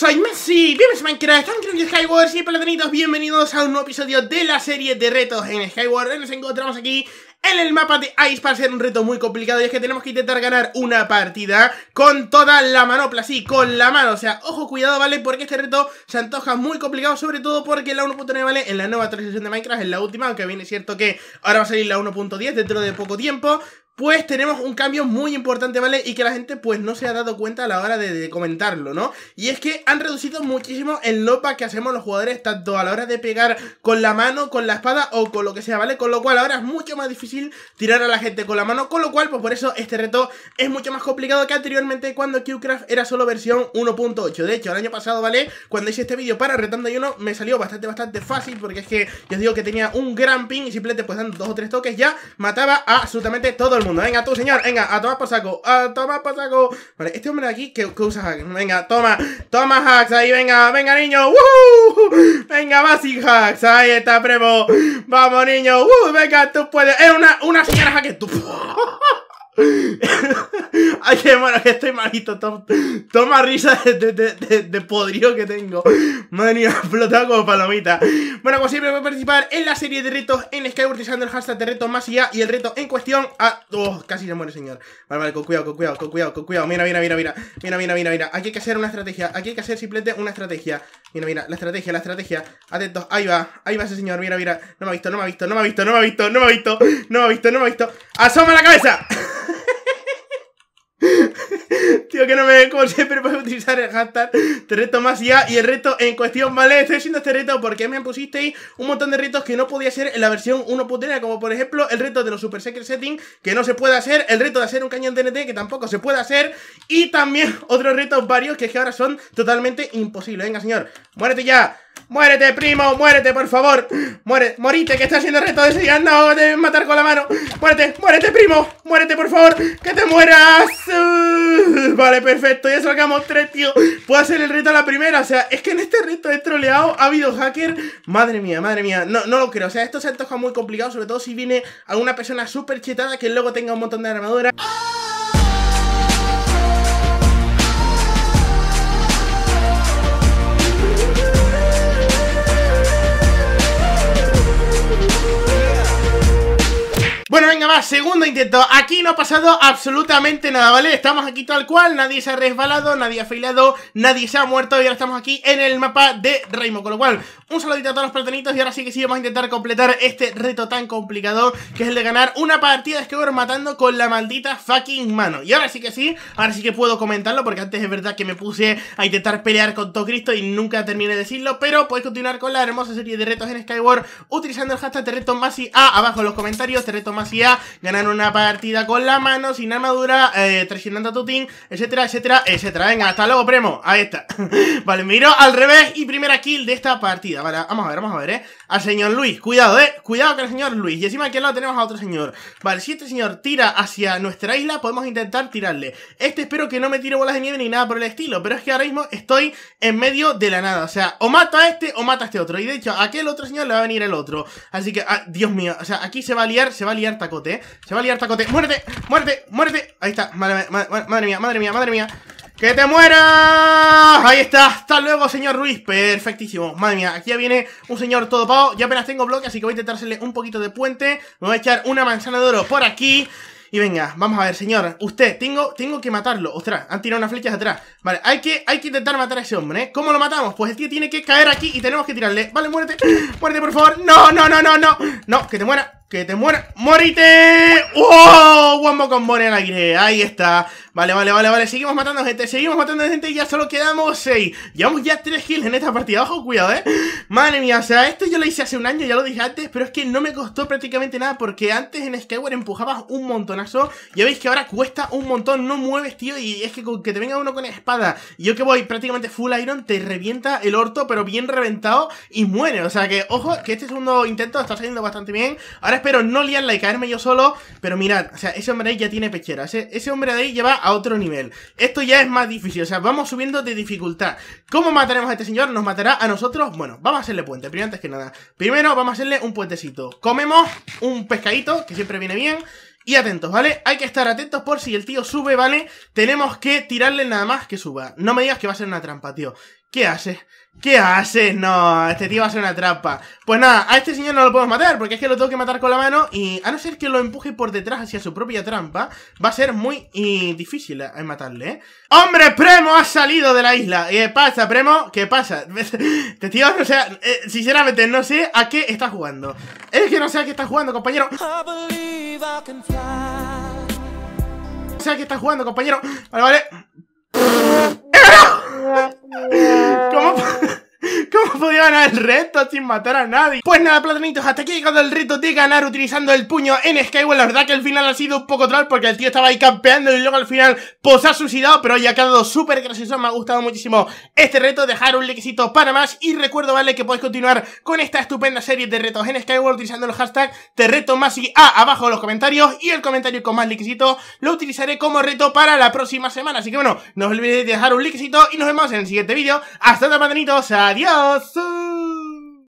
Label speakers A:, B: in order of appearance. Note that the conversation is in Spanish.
A: soy Messi, bienvenidos a Minecraft, Angry Skyward, sí, tenidos. bienvenidos a un nuevo episodio de la serie de retos en Skyward Nos encontramos aquí en el mapa de Ice para hacer un reto muy complicado y es que tenemos que intentar ganar una partida con toda la manopla, sí, con la mano, o sea, ojo, cuidado, ¿vale? Porque este reto se antoja muy complicado, sobre todo porque la 1.9, ¿vale? En la nueva actualización de Minecraft, en la última, aunque viene cierto que ahora va a salir la 1.10 dentro de poco tiempo pues tenemos un cambio muy importante, ¿vale? Y que la gente pues no se ha dado cuenta a la hora de, comentarlo, ¿no? Y es que han reducido muchísimo el lopa que hacemos los jugadores, tanto a la hora de pegar con la mano, con la espada o con lo que sea, ¿vale? Con lo cual ahora es mucho más difícil tirar a la gente con la mano, con lo cual pues por eso este reto es mucho más complicado que anteriormente cuando Qcraft era solo versión 1.8. De hecho, el año pasado, ¿vale? Cuando hice este vídeo para Retando y uno me salió bastante, bastante fácil porque es que yo digo que tenía un gran ping y simplemente pues dando dos o tres toques ya mataba a absolutamente todo mundo. Venga, tú, señor, venga, a tomar por saco, a tomar por saco. Vale, este hombre de aquí que, usa Venga, toma, toma hacks ahí, venga, venga, niño. Venga, va sin hacks. Ahí está, Prevo. Vamos, niño. Venga, tú puedes. Es una, una señora hacker. Tú. Ay, que bueno, que estoy malito. Toma, toma risa de, de, podrido que tengo. Madre mía, explotado como palomita. Bueno, como pues siempre, voy a participar en la serie de retos en Skyward utilizando el hashtag de reto más allá. Y el reto en cuestión a. Oh, casi se muere, señor. Vale, vale, con cuidado, con cuidado, con cuidado, con cuidado. Mira, mira, mira, mira. Mira, mira, mira, mira. Aquí hay que hacer una estrategia. Aquí hay que hacer simplemente una estrategia. Mira, mira, la estrategia, la estrategia. Atentos, ahí va, ahí va ese señor. Mira, mira. No me ha visto, no me ha visto, no me ha visto, no me ha visto, no me ha visto, no me ha visto, no me ha visto. ¡Asoma la cabeza! que no me ven como siempre para utilizar el hashtag Te reto más ya y el reto en cuestión, ¿vale? Estoy haciendo este reto porque me pusisteis un montón de retos que no podía ser en la versión 1.0 Como por ejemplo el reto de los Super Secret Setting que no se puede hacer El reto de hacer un cañón TNT que tampoco se puede hacer Y también otros retos varios que que ahora son totalmente imposibles Venga, señor, muérete ya Muérete, primo, muérete, por favor Muere, morite, que está haciendo el reto de seguir No, de matar con la mano Muérete, muérete, primo Muérete, por favor, que te mueras Vale, perfecto, ya sacamos tres, tío Puedo hacer el reto a la primera, o sea Es que en este reto de troleado ha habido hacker Madre mía, madre mía, no, no lo creo O sea, esto se antoja muy complicado, sobre todo si viene alguna persona súper chetada Que luego tenga un montón de armadura segundo intento. Aquí no ha pasado absolutamente nada, ¿vale? Estamos aquí tal cual, nadie se ha resbalado, nadie ha failado, nadie se ha muerto y ahora estamos aquí en el mapa de Raimo. Con lo cual, un saludito a todos los platanitos y ahora sí que sí vamos a intentar completar este reto tan complicado que es el de ganar una partida de Skyward matando con la maldita fucking mano. Y ahora sí que sí, ahora sí que puedo comentarlo porque antes es verdad que me puse a intentar pelear con todo Cristo y nunca terminé de decirlo, pero podéis continuar con la hermosa serie de retos en Skyward utilizando el hashtag reto A abajo en los comentarios, Terreto A, ganar una partida con la mano, sin armadura, eh, traicionando a tu etcétera, etcétera, etcétera. Venga, hasta luego, primo. Ahí está. vale, miro al revés y primera kill de esta partida. Vale, vamos a ver, vamos a ver, eh. Al señor Luis, cuidado, eh. Cuidado con el señor Luis. Y encima aquí al lado tenemos a otro señor. Vale, si este señor tira hacia nuestra isla, podemos intentar tirarle. Este espero que no me tire bolas de nieve ni nada por el estilo, pero es que ahora mismo estoy en medio de la nada. O sea, o mato a este o mata a este otro. Y de hecho, a aquel otro señor le va a venir el otro. Así que, ah, Dios mío, o sea, aquí se va a liar, se va a liar tacote, ¿eh? Se va a liar tacote. ¡Muérete! ¡Muérete! ¡Muérete! Ahí está. Madre, mía, madre mía, madre mía. ¡Que te muera! Ahí está, hasta luego, señor Ruiz. Perfectísimo. Madre mía, aquí ya viene un señor todo pavo. Ya apenas tengo bloque, así que voy a intentar hacerle un poquito de puente. Me voy a echar una manzana de oro por aquí. Y venga, vamos a ver, señor. Usted, tengo, tengo que matarlo. Ostras, han tirado unas flechas atrás. Vale, hay que, hay que intentar matar a ese hombre, ¿eh? ¿Cómo lo matamos? Pues el tío tiene que caer aquí y tenemos que tirarle. Vale, muérete. Muérete, por favor. No, no, no, no, no. No, que te muera. Que te muera. ¡Morite! ¡Wow! Wombo con more en aire. Ahí está. Vale, vale, vale, vale. Seguimos matando gente. Seguimos matando gente. Y ya solo quedamos 6. Llevamos ya 3 kills en esta partida. Ojo, cuidado, eh. Madre mía, o sea, esto yo lo hice hace un año, ya lo dije antes. Pero es que no me costó prácticamente nada. Porque antes en Skyward empujabas un montonazo. Ya veis que ahora cuesta un montón. No mueves, tío. Y es que con que te venga uno con espada. yo que voy prácticamente full iron. Te revienta el orto, pero bien reventado. Y muere. O sea que, ojo, que este segundo intento está saliendo bastante bien. Ahora espero no liarla y caerme yo solo, pero mirad, o sea, ese hombre ahí ya tiene pechera, ese, hombre de ahí lleva a otro nivel. Esto ya es más difícil, o sea, vamos subiendo de dificultad. ¿Cómo mataremos a este señor? ¿Nos matará a nosotros? Bueno, vamos a hacerle puente, primero antes que nada. Primero vamos a hacerle un puentecito. Comemos un pescadito, que siempre viene bien. Y atentos, ¿vale? Hay que estar atentos por si el tío sube, ¿vale? Tenemos que tirarle nada más que suba. No me digas que va a ser una trampa, tío. ¿Qué haces? ¿Qué haces? No, este tío va a ser una trampa. Pues nada, a este señor no lo podemos matar, porque es que lo tengo que matar con la mano y a no ser que lo empuje por detrás hacia su propia trampa, va a ser muy difícil eh, matarle, eh. ¡Hombre, Premo ha salido de la isla! ¿Qué pasa, Premo? ¿Qué pasa? Este tío, o sea, eh, sinceramente no sé a qué está jugando. Es que no sé a qué está jugando, compañero. no sé a qué está jugando, compañero. Vale, vale. ചെയ്യാൻ el reto sin matar a nadie Pues nada, platanitos, hasta aquí ha llegado el reto de ganar utilizando el puño en Skyward La verdad que el final ha sido un poco troll porque el tío estaba ahí campeando y luego al final pues ha suicidado Pero ya ha quedado súper gracioso, me ha gustado muchísimo este reto Dejar un likecito para más y recuerdo, vale, que podéis continuar con esta estupenda serie de retos en Skyward Utilizando el hashtag te reto más y abajo en los comentarios Y el comentario con más likecito lo utilizaré como reto para la próxima semana Así que bueno, no os olvidéis de dejar un likecito y nos vemos en el siguiente vídeo Hasta otra, platanitos, adiós